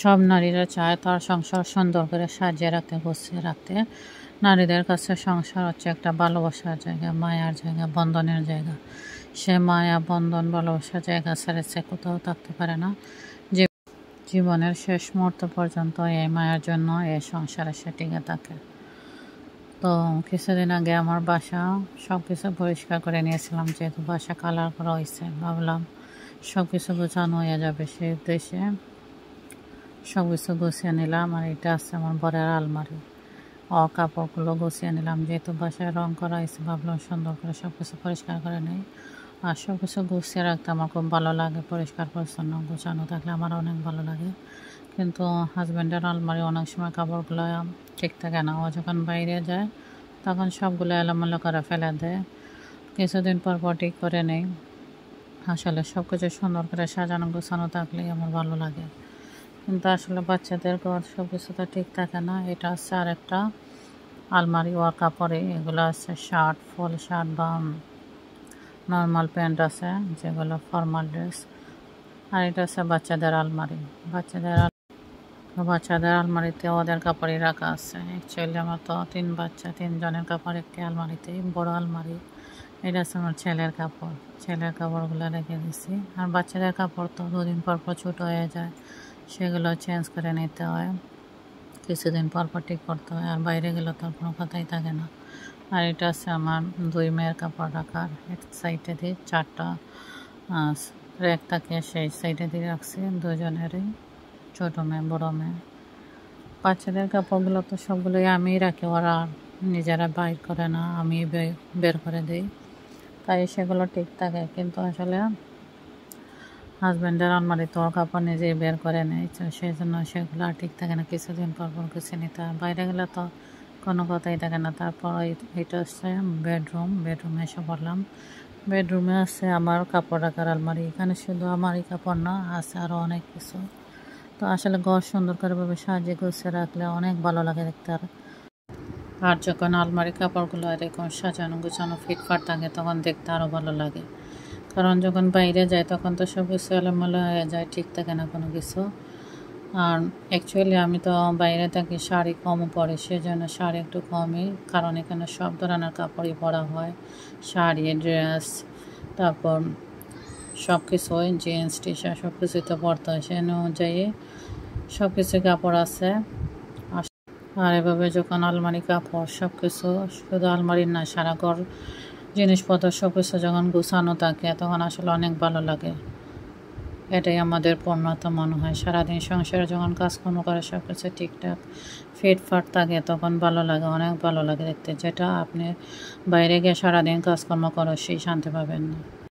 সব নারীরা চায় তার সংসার সুন্দর করে সাজিয়ে রাখতে গুছিয়ে রাখতে নারীদের কাছে সংসার হচ্ছে একটা ভালোবাসার জায়গা মায়ার জায়গা বন্ধনের জায়গা সে মায়া বন্ধন ভালোবাসার জায়গা ছেড়ে সে কোথাও থাকতে পারে না যে জীবনের শেষ মুহূর্ত পর্যন্ত এই মায়ার জন্য এই সংসারে সে টিকে থাকে তো কিছুদিন আগে আমার বাসা সব কিছু পরিষ্কার করে নিয়েছিলাম যেহেতু বাসা কালার করা হয়েছে ভাবলাম সব কিছু গোছানো হয়ে যাবে সেই উদ্দেশ্যে সব কিছু গুছিয়ে নিলাম আর এটা আছে আমার বরের আলমারি অ কাপড়গুলো গুছিয়ে নিলাম যেহেতু বাসায় রং করা হয়েছে ভাবলাম সুন্দর করে সব কিছু পরিষ্কার করে নেই আর সব কিছু গুছিয়ে রাখতে আমার খুব ভালো লাগে পরিষ্কার পরিচ্ছন্ন গুছানো থাকলে আমার অনেক ভালো লাগে কিন্তু হাজব্যান্ডের আলমারি অনেক সময় কাপড়গুলো ঠিক থাকে না ও যখন বাইরে যায় তখন সবগুলো এলোমেলো করে ফেলে দেয় কিছুদিন পর পর ঠিক করে নেই আসলে সব কিছু সুন্দর করে সাজানো গুছানো থাকলেই আমার ভালো লাগে কিন্তু আসলে বাচ্চাদের ঘর সব কিছু তো ঠিক থাকে না এটা হচ্ছে আর একটা আলমারি ওয়ার কাপড়ে এগুলো আছে শার্ট ফুল শার্ট বা নর্মাল প্যান্ট আছে যেগুলো ফর্মাল ড্রেস আর এটা হচ্ছে বাচ্চাদের আলমারি বাচ্চাদের বাচ্চাদের আলমারিতে ওদের কাপড়ই রাখা আছে অ্যাকচুয়ালি আমার তো তিন বাচ্চা তিনজনের কাপড় একটি আলমারিতে বড় আলমারি এটা হচ্ছে আমার ছেলের কাপড় ছেলের কাপড়গুলো রেখে দিছি আর বাচ্চাদের কাপড় তো দুদিন পর পর ছোটো হয়ে যায় সেগুলো চেঞ্জ করে নিতে হয় কিছুদিন পর পর ঠিক করতে হয় আর বাইরে গেলে তো কোনো কথাই থাকে না আর এটা আছে আমার দুই মেয়ের কাপড় রাখার এক সাইডে দিয়ে চারটা র্যাক থাকে সেই সাইডে দিয়ে রাখছি দুজনেরই ছোটো মেয়ে বড়ো মেয়ে বাচ্চাদের কাপড়গুলো তো সবগুলোই আমি রাখি ওরা নিজেরা বাইর করে না আমি বের করে দিই তাই সেগুলো ঠিক থাকে কিন্তু আসলে হাজব্যান্ডের আলমারি তোর কাপড় নিজে বের করে নেয় তো সেই জন্য সেগুলো আর ঠিক থাকে না কিছুদিন পর পর গুছিয়ে নিতে হয় বাইরে গেলে তো কোনো কথাই থাকে না তারপর এটা হচ্ছে বেডরুম বেডরুমে এসে বললাম বেডরুমে আছে আমার কাপড় রাখার আলমারি এখানে শুধু আমারই কাপড় না আছে আরও অনেক কিছু তো আসলে ঘর সুন্দর করেভাবে সাজিয়ে গুছিয়ে রাখলে অনেক ভালো লাগে দেখতে আর আর যখন আলমারি কাপড়গুলো এরকম সাজানো গুছানো ফিটফাট থাকে তখন দেখতে আরও ভালো লাগে কারণ যখন বাইরে যায় তখন তো সব কিছু এলোমেলো হয়ে যায় ঠিক থাকে না কোনো কিছু আর অ্যাকচুয়ালি আমি তো বাইরে থাকি শাড়ি কম পরে সেজন্য শাড়ি একটু কমই কারণ এখানে সব ধরনের কাপড়ই পরা হয় শাড়ি ড্রেস তারপর সব কিছুই জিন্স টি শার্ট সব কিছুই তো পরতে হয় সে অনুযায়ী সব কিছু কাপড় আছে আর এভাবে যখন আলমারি কাপড় সব কিছু শুধু আলমারির না সারা ঘর জিনিসপত্র সব কিছু যখন গুছানো থাকে তখন আসলে অনেক ভালো লাগে এটাই আমাদের পূর্ণতা মনে হয় সারাদিন সংসারে যখন কাজকর্ম করে সব কিছু ঠিকঠাক ফিটফাট থাকে তখন ভালো লাগে অনেক ভালো লাগে দেখতে যেটা আপনি বাইরে গিয়ে সারাদিন কাজকর্ম করো সেই শান্তি পাবেন না